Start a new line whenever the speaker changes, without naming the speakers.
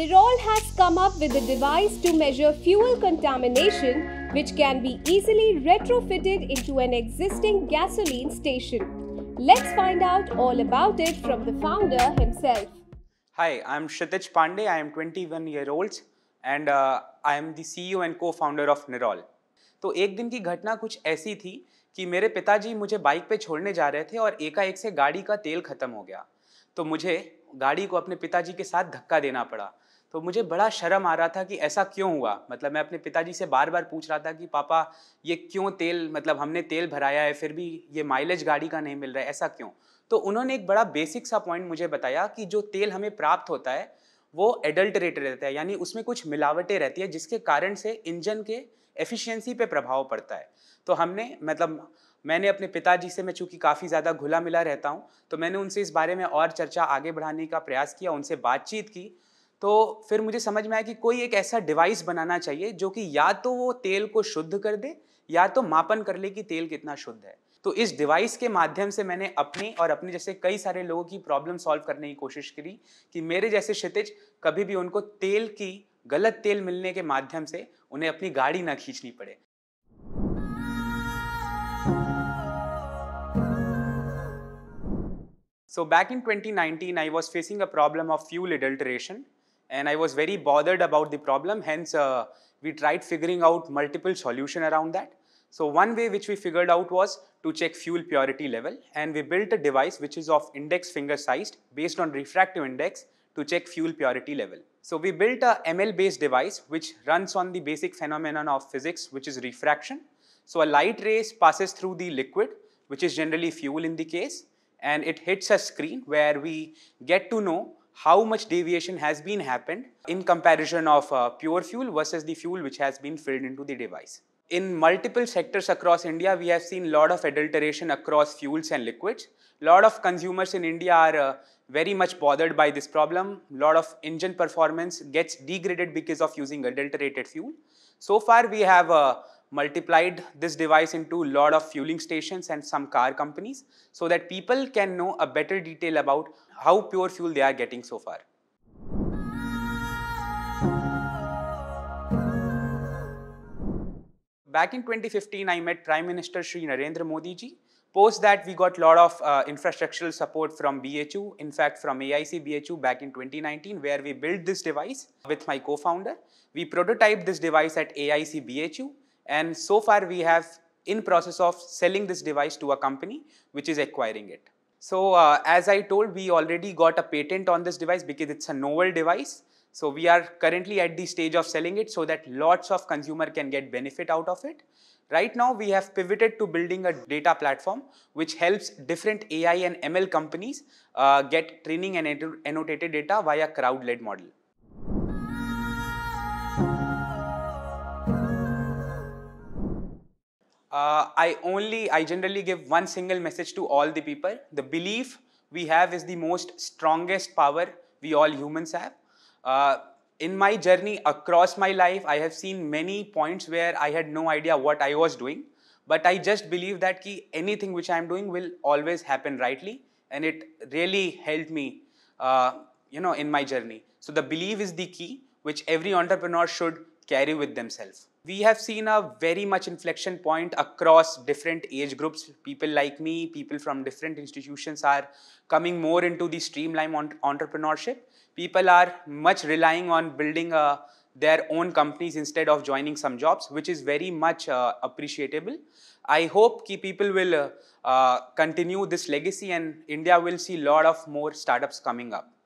Nirol has come up with a device to measure fuel contamination which can be easily retrofitted into an existing gasoline station. Let's find out all about it from the founder himself. Hi, I'm Shitij Pandey. I am 21 year old and uh, I am the CEO and co-founder of Nirol. तो एक दिन की घटना कुछ ऐसी थी कि मेरे पिताजी मुझे बाइक पे छोड़ने जा रहे थे और एकाएक से गाड़ी का तेल खत्म हो गया तो मुझे गाड़ी को अपने पिताजी के साथ धक्का देना पड़ा तो मुझे बड़ा शर्म आ रहा था कि ऐसा क्यों हुआ मतलब मैं अपने पिताजी से बार बार पूछ रहा था कि पापा ये क्यों तेल मतलब हमने तेल भराया है फिर भी ये माइलेज गाड़ी का नहीं मिल रहा है ऐसा क्यों तो उन्होंने एक बड़ा बेसिक सा पॉइंट मुझे बताया कि जो तेल हमें प्राप्त होता है वो एडल्टरेट रहता है यानी उसमें कुछ मिलावटें रहती है जिसके कारण से इंजन के एफिशिएंसी पे प्रभाव पड़ता है तो हमने मतलब मैंने अपने पिताजी से मैं चूंकि काफ़ी ज़्यादा घुला मिला रहता हूँ तो मैंने उनसे इस बारे में और चर्चा आगे बढ़ाने का प्रयास किया उनसे बातचीत की तो फिर मुझे समझ में आया कि कोई एक ऐसा डिवाइस बनाना चाहिए जो कि या तो वो तेल को शुद्ध कर दे या तो मापन कर ले कि तेल कितना शुद्ध है तो इस डिवाइस के माध्यम से मैंने अपनी और अपने जैसे कई सारे लोगों की प्रॉब्लम सॉल्व करने की कोशिश करी कि मेरे जैसे क्षितिज कभी भी उनको तेल की गलत तेल मिलने के माध्यम से उन्हें अपनी गाड़ी ना खींचनी पड़े so back in 2019, I was facing a problem of fuel adulteration and I was very bothered about the problem. Hence, uh, we tried figuring out multiple solution around that. So one way which we figured out was to check fuel purity level and we built a device which is of index finger sized based on refractive index to check fuel purity level. So we built a ML based device which runs on the basic phenomenon of physics which is refraction. So a light ray passes through the liquid which is generally fuel in the case and it hits a screen where we get to know how much deviation has been happened in comparison of uh, pure fuel versus the fuel which has been filled into the device. In multiple sectors across India, we have seen lot of adulteration across fuels and liquids. Lot of consumers in India are uh, very much bothered by this problem. Lot of engine performance gets degraded because of using adulterated fuel. So far, we have uh, multiplied this device into a lot of fueling stations and some car companies so that people can know a better detail about how pure fuel they are getting so far. Back in 2015, I met Prime Minister Sri Narendra Modi ji. Post that, we got a lot of uh, infrastructural support from BHU, in fact from AIC BHU back in 2019 where we built this device with my co-founder. We prototyped this device at AIC BHU and so far we have in process of selling this device to a company which is acquiring it. So uh, as I told, we already got a patent on this device because it's a novel device. So we are currently at the stage of selling it so that lots of consumer can get benefit out of it. Right now, we have pivoted to building a data platform which helps different AI and ML companies uh, get training and annotated data via crowd-led model. Uh, I only, I generally give one single message to all the people. The belief we have is the most strongest power we all humans have. Uh, in my journey across my life, I have seen many points where I had no idea what I was doing. But I just believe that ki anything which I am doing will always happen rightly. And it really helped me, uh, you know, in my journey. So the belief is the key which every entrepreneur should carry with themselves we have seen a very much inflection point across different age groups. People like me, people from different institutions are coming more into the streamline on entrepreneurship. People are much relying on building uh, their own companies instead of joining some jobs, which is very much uh, appreciable. I hope key people will uh, continue this legacy and India will see a lot of more startups coming up.